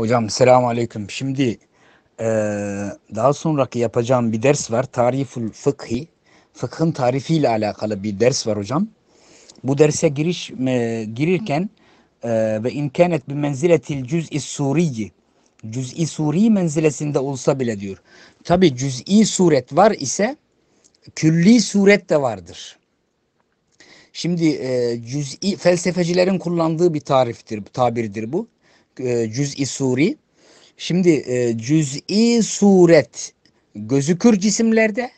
Hocam selamun aleyküm. Şimdi e, daha sonraki yapacağım bir ders var. Tarifül fıkhi. Fıkhın tarifiyle alakalı bir ders var hocam. Bu derse giriş e, girirken e, ve imkanet bir menziletil cüz'i suriyi. Cüz'i suri menzilesinde olsa bile diyor. Tabi tijuz-i suret var ise külli suret de vardır. Şimdi e, cüz'i felsefecilerin kullandığı bir tariftir, tabirdir bu. E, cüz-i suri. Şimdi e, Cüz-i suret gözükür cisimlerde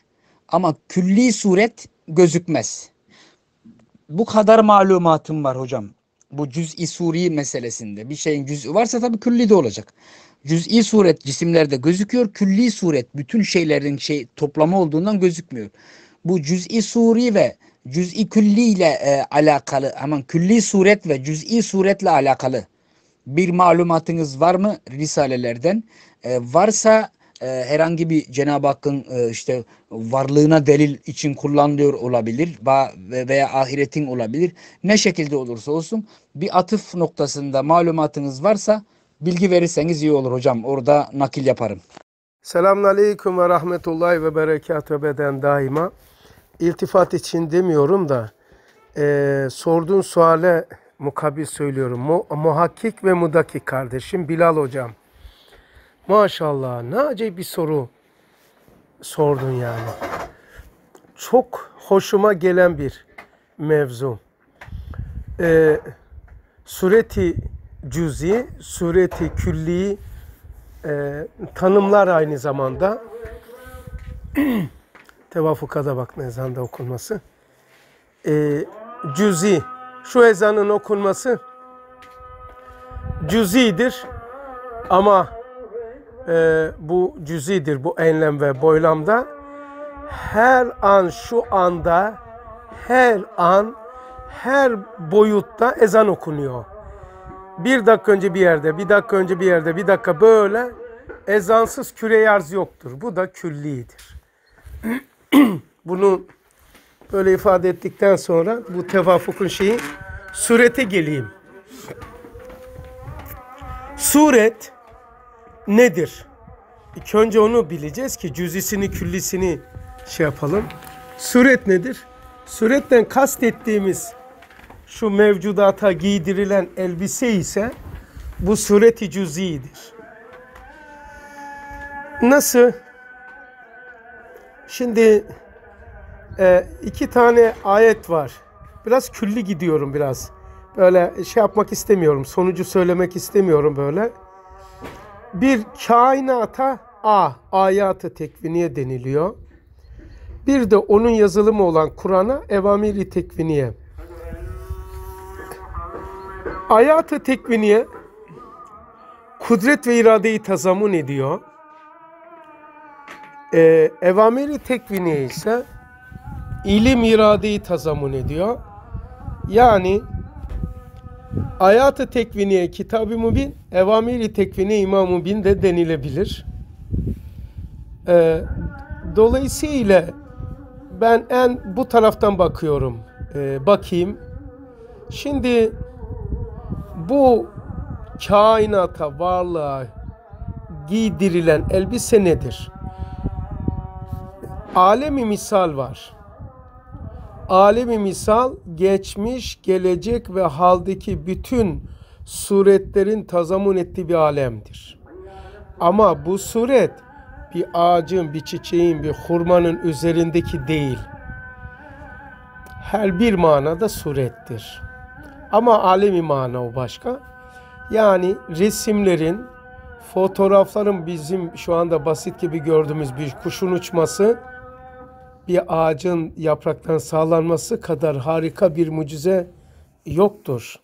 ama külli suret gözükmez. Bu kadar malumatım var hocam. Bu Cüz-i suri meselesinde. Bir şeyin cüz'i varsa tabii külli de olacak. Cüz'i suret cisimlerde gözüküyor. Külli suret bütün şeylerin şey toplamı olduğundan gözükmüyor. Bu cüz'i suri ve cüz'i külli ile e, alakalı. Aman külli suret ve cüz'i suretle alakalı bir malumatınız var mı risalelerden? E, varsa e, herhangi bir Cenab-ı Hakk'ın e, işte varlığına delil için kullanılıyor olabilir veya ahiretin olabilir. Ne şekilde olursa olsun bir atıf noktasında malumatınız varsa bilgi verirseniz iyi olur hocam. Orada nakil yaparım. Selamun Aleyküm ve Rahmetullahi ve Berekatü beden daima. İltifat için demiyorum da e, sorduğun suale mukabil söylüyorum. Mu, muhakkik ve mudaki kardeşim Bilal hocam. Maşallah ne acayip bir soru sordun yani. Çok hoşuma gelen bir mevzu. Ee, sureti cüzi, sureti külli e, tanımlar aynı zamanda. Tevafukada bak nezanda okunması. Ee, cüzi şu ezanın okunması cüzidir ama e, bu cüzidir bu enlem ve boylamda her an şu anda her an her boyutta ezan okunuyor. Bir dakika önce bir yerde, bir dakika önce bir yerde, bir dakika böyle ezansız küre arz yoktur. Bu da küllidir. Bunu Öyle ifade ettikten sonra bu tevafukun şeyi surete geleyim. Suret nedir? İlk önce onu bileceğiz ki cüzisini, küllisini şey yapalım. Suret nedir? Suretten kastettiğimiz şu mevcudata giydirilen elbise ise bu sureti cüzidir. Nasıl? Şimdi e, iki tane ayet var. Biraz külli gidiyorum biraz. Böyle şey yapmak istemiyorum. Sonucu söylemek istemiyorum böyle. Bir kainata A, ayatı tekviniye deniliyor. Bir de onun yazılımı olan Kur'an'a evamiri tekviniye. Ayatı tekviniye kudret ve iradeyi tazamun ediyor. Ee, evamiri tekviniye ise ilim iradeyi tazamun ediyor. Yani Ayat-ı Tekviniye Kitab-ı Mubin, Evamiri Tekviniye İmam Mubin de denilebilir. Ee, dolayısıyla ben en bu taraftan bakıyorum. Ee, bakayım. Şimdi bu kainata, varlığa giydirilen elbise nedir? Alemi misal var alemi misal geçmiş, gelecek ve haldeki bütün suretlerin tazamun ettiği bir alemdir. Ama bu suret bir ağacın, bir çiçeğin, bir hurmanın üzerindeki değil. Her bir manada surettir. Ama alemi mana o başka. Yani resimlerin, fotoğrafların bizim şu anda basit gibi gördüğümüz bir kuşun uçması, bir ağacın yapraktan sağlanması kadar harika bir mucize yoktur.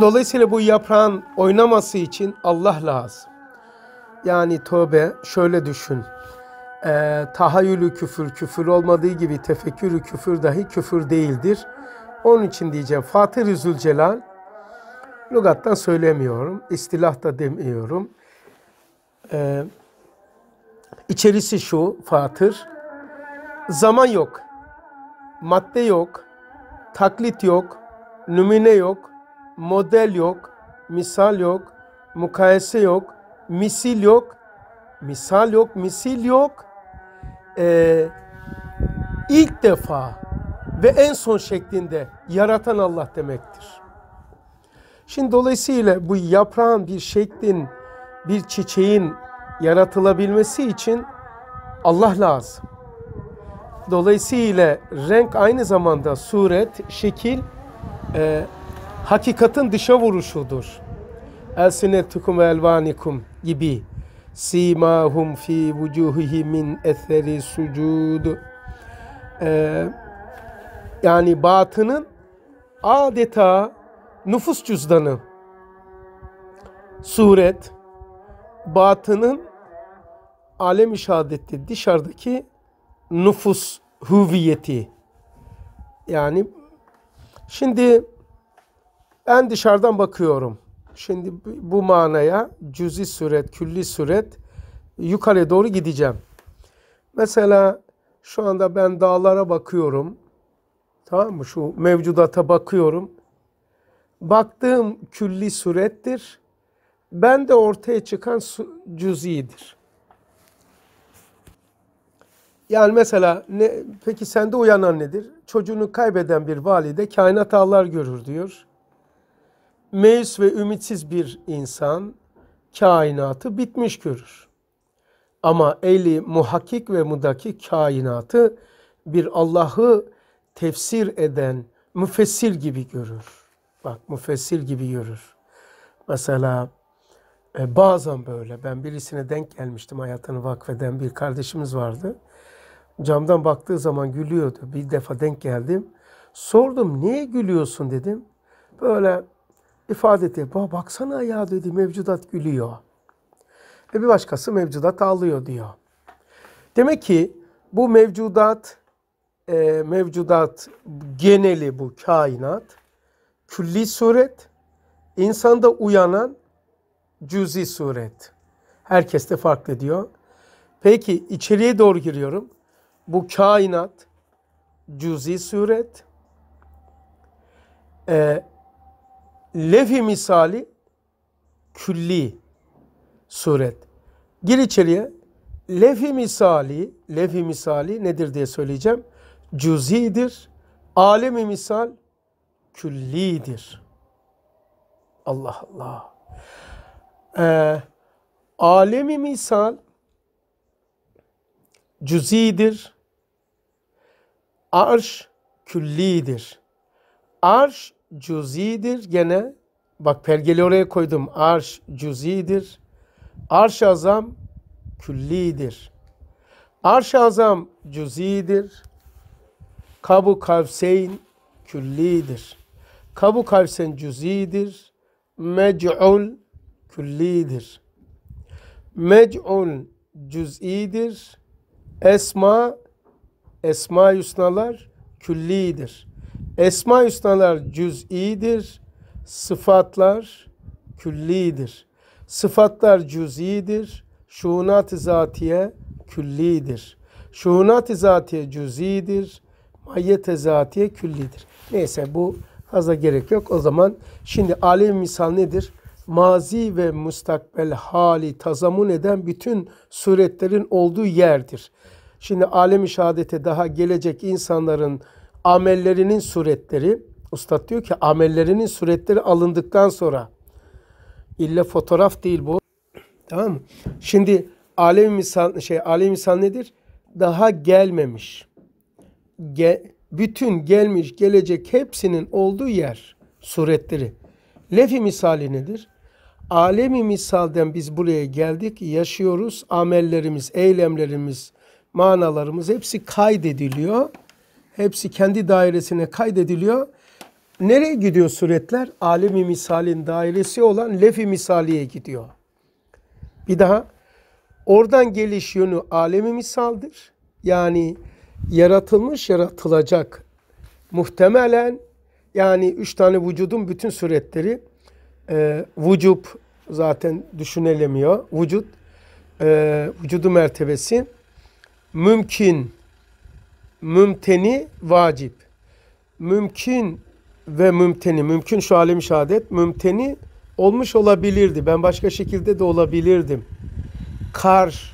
Dolayısıyla bu yaprağın oynaması için Allah lazım. Yani tövbe şöyle düşün. E, tahayyülü küfür, küfür olmadığı gibi tefekkürü küfür dahi küfür değildir. Onun için diyeceğim Fatih Zülcelal, Lugat'tan söylemiyorum, istilah da demiyorum. E, içerisi şu Fatır, zaman yok. Madde yok. Taklit yok. Numune yok. Model yok. Misal yok. Mukayese yok. Misil yok. Misal yok. Misil yok. Ee, ilk defa ve en son şeklinde yaratan Allah demektir. Şimdi dolayısıyla bu yaprağın bir şeklin, bir çiçeğin yaratılabilmesi için Allah lazım. Dolayısıyla renk aynı zamanda suret, şekil, e, hakikatin dışa vuruşudur. Elsinetukum elvanikum gibi. Simahum fi vucuhihi min etheri sucud. E, yani batının adeta nüfus cüzdanı. Suret, batının alem-i şehadette dışarıdaki nüfus hüviyeti. Yani şimdi ben dışarıdan bakıyorum. Şimdi bu manaya cüzi suret, külli suret yukarı doğru gideceğim. Mesela şu anda ben dağlara bakıyorum. Tamam mı? Şu mevcudata bakıyorum. Baktığım külli surettir. Ben de ortaya çıkan cüzidir. Yani mesela ne, peki sende uyanan nedir? Çocuğunu kaybeden bir vali de kainat ağlar görür diyor. Meyus ve ümitsiz bir insan kainatı bitmiş görür. Ama eli muhakkik ve mudaki kainatı bir Allah'ı tefsir eden müfessir gibi görür. Bak müfessir gibi görür. Mesela e, bazen böyle ben birisine denk gelmiştim hayatını vakfeden bir kardeşimiz vardı. Camdan baktığı zaman gülüyordu. Bir defa denk geldim. Sordum niye gülüyorsun dedim. Böyle ifade etti. Ba, baksana ya dedi mevcudat gülüyor. Ve bir başkası mevcudat ağlıyor diyor. Demek ki bu mevcudat e, mevcudat geneli bu kainat külli suret insanda uyanan cüzi suret. Herkes de farklı diyor. Peki içeriye doğru giriyorum bu kainat cüzi suret e, ee, lefi misali külli suret. Gir içeriye. Lefi misali, lefi misali nedir diye söyleyeceğim. Cüzidir. Alemi misal küllidir. Allah Allah. Ee, alemi misal cüzidir. Arş küllidir. Arş cüzidir gene. Bak pergeli oraya koydum. Arş cüzidir. Arş azam küllidir. Arş azam cüzidir. Kabu kavseyn küllidir. Kabu kavsen cüzidir. Mec'ul küllidir. Mec'ul cüz'idir. Esma Esma-i Hüsnalar küllidir. Esma-i Hüsnalar cüz'idir. Sıfatlar külliidir. Sıfatlar cüz'idir. Şuunat-ı zatiye külliidir. Şuunat-ı zatiye cüz'idir. Mayyet-i zatiye küllidir. Neyse bu fazla gerek yok. O zaman şimdi alem misal nedir? Mazi ve mustakbel hali tazamun eden bütün suretlerin olduğu yerdir. Şimdi alemi şehadete daha gelecek insanların amellerinin suretleri, Ustad diyor ki amellerinin suretleri alındıktan sonra illa fotoğraf değil bu. Tamam mı? Şimdi alem misal şey alem misal nedir? Daha gelmemiş. Ge, bütün gelmiş gelecek hepsinin olduğu yer suretleri. Lefi misali nedir? Alemi misalden biz buraya geldik, yaşıyoruz. Amellerimiz, eylemlerimiz, manalarımız hepsi kaydediliyor. Hepsi kendi dairesine kaydediliyor. Nereye gidiyor suretler? Alemi misalin dairesi olan lefi misaliye gidiyor. Bir daha oradan geliş yönü alemi misaldır. Yani yaratılmış yaratılacak muhtemelen yani üç tane vücudun bütün suretleri e, vücub zaten düşünelemiyor. Vücut, e, vücudu mertebesi mümkün, mümteni, vacip. Mümkün ve mümteni, mümkün şu alem şehadet, mümteni olmuş olabilirdi. Ben başka şekilde de olabilirdim. Kar,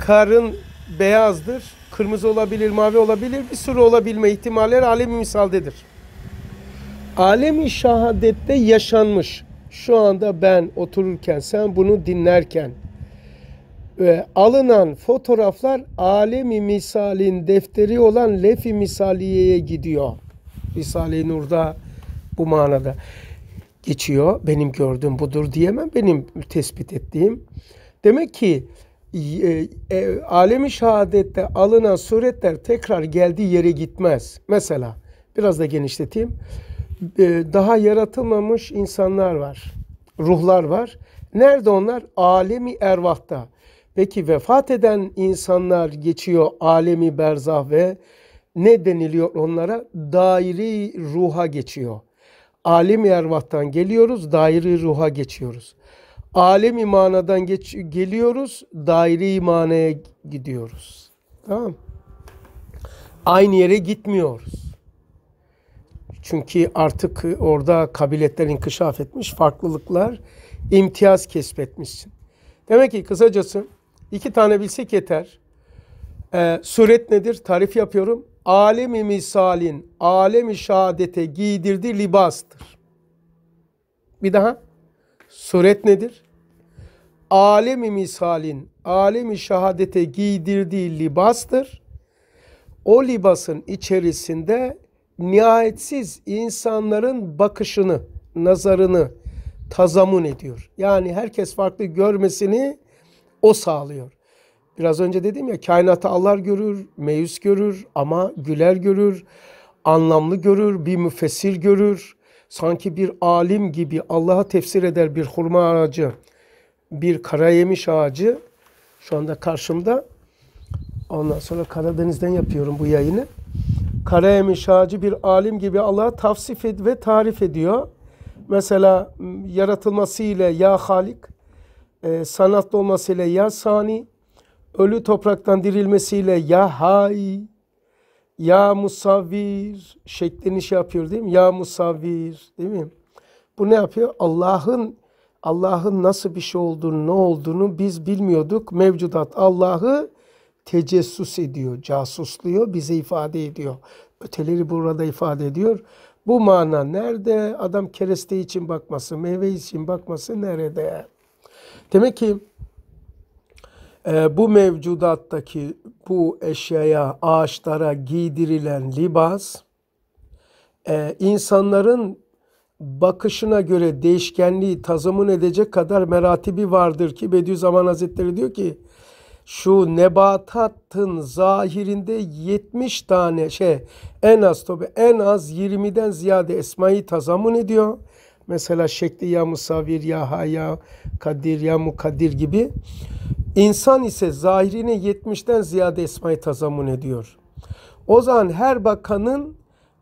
karın beyazdır, kırmızı olabilir, mavi olabilir, bir sürü olabilme ihtimalleri alemi misaldedir. Alemi şahadette yaşanmış. Şu anda ben otururken, sen bunu dinlerken, e, alınan fotoğraflar alemi misalin defteri olan lefi misaliyeye gidiyor. Risale-i Nur'da bu manada geçiyor. Benim gördüğüm budur diyemem. Benim tespit ettiğim. Demek ki e, e, alemi şehadette alınan suretler tekrar geldiği yere gitmez. Mesela biraz da genişleteyim. E, daha yaratılmamış insanlar var. Ruhlar var. Nerede onlar? Alemi ervahta. Peki vefat eden insanlar geçiyor alemi berzah ve ne deniliyor onlara? Dairi ruha geçiyor. Alemi ervahtan geliyoruz, dairi ruha geçiyoruz. Alem imanadan geç, geliyoruz, daire imaneye gidiyoruz. Tamam Aynı yere gitmiyoruz. Çünkü artık orada kabiletlerin inkişaf etmiş, farklılıklar imtiyaz kesbetmişsin. Demek ki kısacası İki tane bilsek yeter. Ee, suret nedir? Tarif yapıyorum. Alemi misalin, alemi şahadete giydirdi libastır. Bir daha. Suret nedir? Alemi misalin, alemi şahadete giydirdiği libastır. O libasın içerisinde nihayetsiz insanların bakışını, nazarını tazamun ediyor. Yani herkes farklı görmesini o sağlıyor. Biraz önce dedim ya kainatı Allah görür, meyus görür ama güler görür, anlamlı görür, bir müfessil görür. Sanki bir alim gibi Allah'a tefsir eder bir hurma ağacı, bir kara yemiş ağacı. Şu anda karşımda. Ondan sonra Karadeniz'den yapıyorum bu yayını. Kara yemiş ağacı bir alim gibi Allah'a tavsif ed ve tarif ediyor. Mesela yaratılması ile ya Halik e, sanatta olmasıyla ya sani, ölü topraktan dirilmesiyle ya hay, ya musavvir şeklini şey yapıyor değil mi? Ya musavvir değil mi? Bu ne yapıyor? Allah'ın Allah'ın nasıl bir şey olduğunu, ne olduğunu biz bilmiyorduk. Mevcudat Allah'ı tecessüs ediyor, casusluyor, bize ifade ediyor. Öteleri burada ifade ediyor. Bu mana nerede? Adam kereste için bakması, meyve için bakması nerede? Demek ki e, bu mevcudattaki bu eşyaya, ağaçlara giydirilen libas e, insanların bakışına göre değişkenliği tazamın edecek kadar meratibi vardır ki Bediüzzaman Hazretleri diyor ki şu nebatatın zahirinde 70 tane şey en az tabi en az 20'den ziyade esmayı tazamun ediyor. Mesela şekli ya musavir, ya haya, kadir, ya mukaddir gibi. İnsan ise zahirine 70'ten ziyade esmayı tazamun ediyor. O zaman her bakanın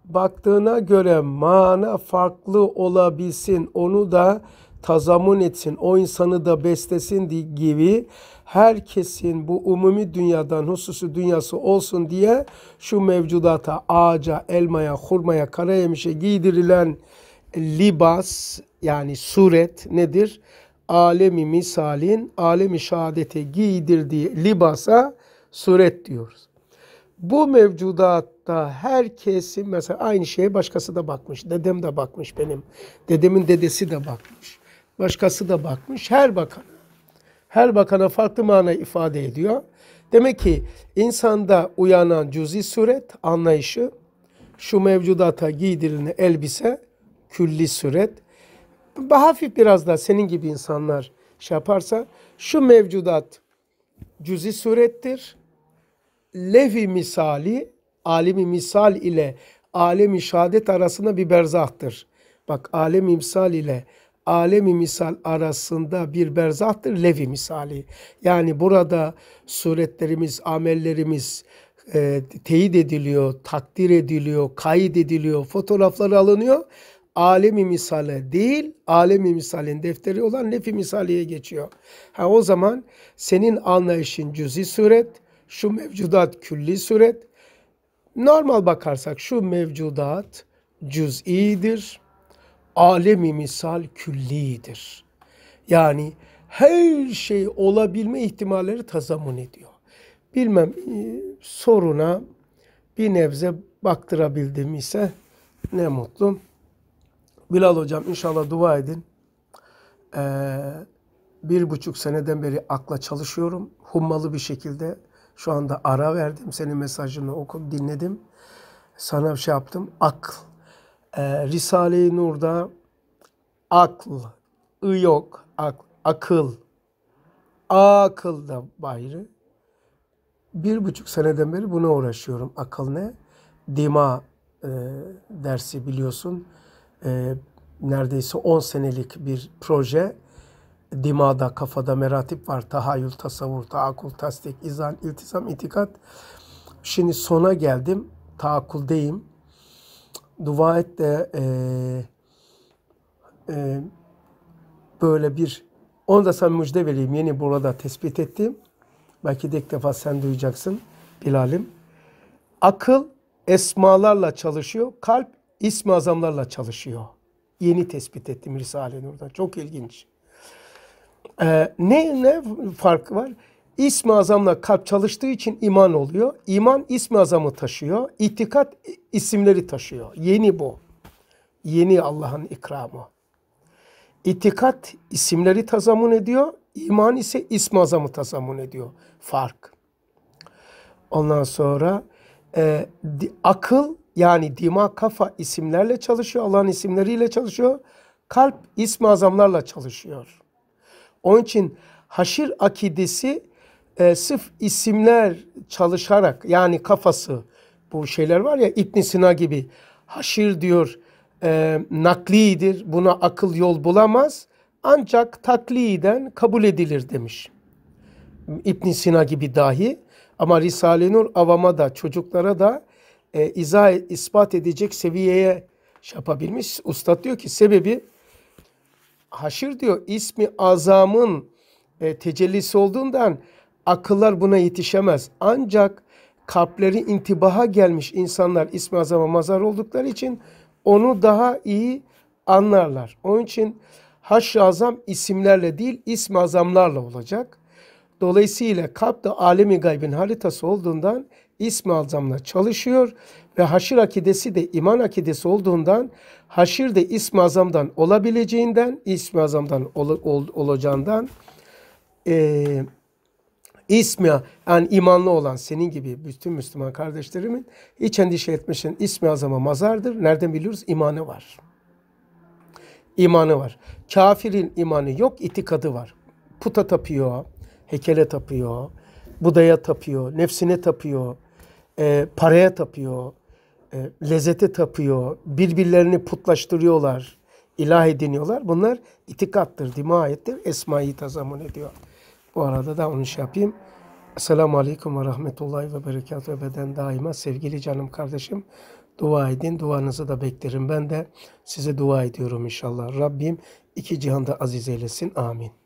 baktığına göre mana farklı olabilsin. Onu da tazamun etsin, o insanı da beslesin gibi herkesin bu umumi dünyadan hususu dünyası olsun diye şu mevcudata, ağaca, elmaya, hurmaya, karayemişe giydirilen libas yani suret nedir? Alemi misalin, alemi şehadete giydirdiği libasa suret diyoruz. Bu mevcudatta herkesin mesela aynı şeye başkası da bakmış. Dedem de bakmış benim. Dedemin dedesi de bakmış. Başkası da bakmış. Her bakana, her bakana farklı mana ifade ediyor. Demek ki insanda uyanan cüzi suret anlayışı, şu mevcudata giydirilen elbise külli suret. Hafif biraz da senin gibi insanlar şey yaparsa şu mevcudat cüzi surettir. Levi misali, alemi misal ile alemi şadet arasında bir berzahtır. Bak alemi misal ile alemi misal arasında bir berzahtır levi misali. Yani burada suretlerimiz, amellerimiz e, teyit ediliyor, takdir ediliyor, kayıt ediliyor, fotoğraflar alınıyor alemi misale değil, alemi misalin defteri olan nefi misaliye geçiyor. Ha o zaman senin anlayışın cüzi suret, şu mevcudat külli suret. Normal bakarsak şu mevcudat cüz'idir, alemi misal küllidir. Yani her şey olabilme ihtimalleri tazamun ediyor. Bilmem e, soruna bir nebze baktırabildim ise ne mutlu. Bilal hocam inşallah dua edin. Ee, bir buçuk seneden beri akla çalışıyorum. Hummalı bir şekilde şu anda ara verdim. Senin mesajını okudum, dinledim. Sana bir şey yaptım. Akl. Ee, Risale-i Nur'da akl, ı yok, akl, akıl, akıl da bayrı. Bir buçuk seneden beri buna uğraşıyorum. Akıl ne? Dima e, dersi biliyorsun e, neredeyse 10 senelik bir proje. Dimada, kafada meratip var. Tahayyül, tasavvur, taakul, tasdik, izan, iltizam itikat. Şimdi sona geldim. Taakuldeyim. Dua et de e, e, böyle bir onu da sana müjde vereyim. Yeni burada tespit ettim. Belki de ilk defa sen duyacaksın Bilal'im. Akıl esmalarla çalışıyor. Kalp İsmi azamlarla çalışıyor. Yeni tespit ettim Risale-i Nur'da. Çok ilginç. Ee, ne, ne fark var? İsmi azamla kalp çalıştığı için iman oluyor. İman ismi azamı taşıyor. İtikat isimleri taşıyor. Yeni bu. Yeni Allah'ın ikramı. İtikat isimleri tazamun ediyor. İman ise ism azamı tazamun ediyor. Fark. Ondan sonra e, akıl yani dima, kafa isimlerle çalışıyor. Allah'ın isimleriyle çalışıyor. Kalp ismi azamlarla çalışıyor. Onun için haşir akidesi e, sıf isimler çalışarak yani kafası bu şeyler var ya İbn Sina gibi haşir diyor e, naklidir buna akıl yol bulamaz ancak takliden kabul edilir demiş. İbn Sina gibi dahi ama Risale-i Nur avama da çocuklara da e, izah, e, ispat edecek seviyeye şey yapabilmiş. Usta diyor ki sebebi haşir diyor ismi azamın e, tecellisi olduğundan akıllar buna yetişemez. Ancak kalpleri intibaha gelmiş insanlar ismi azama mazar oldukları için onu daha iyi anlarlar. Onun için haşr azam isimlerle değil ismi azamlarla olacak. Dolayısıyla kalp de alemi gaybin haritası olduğundan ismi azamla çalışıyor ve haşir akidesi de iman akidesi olduğundan haşir de ismi azamdan olabileceğinden ismi azamdan ol, ol, olacağından e, ismi yani imanlı olan senin gibi bütün Müslüman kardeşlerimin hiç endişe etmişin ismi azama mazardır. Nereden biliyoruz? İmanı var. İmanı var. Kafirin imanı yok, itikadı var. Puta tapıyor, hekele tapıyor, budaya tapıyor, nefsine tapıyor, e, paraya tapıyor, e, lezzete tapıyor, birbirlerini putlaştırıyorlar, ilah ediniyorlar. Bunlar itikattır, dimayettir, esmayı tazamun ediyor. Bu arada da onu şey yapayım. Esselamu Aleyküm ve Rahmetullahi ve Berekatuhu ve daima sevgili canım kardeşim dua edin. Duanızı da beklerim. Ben de size dua ediyorum inşallah. Rabbim iki cihanda aziz eylesin. Amin.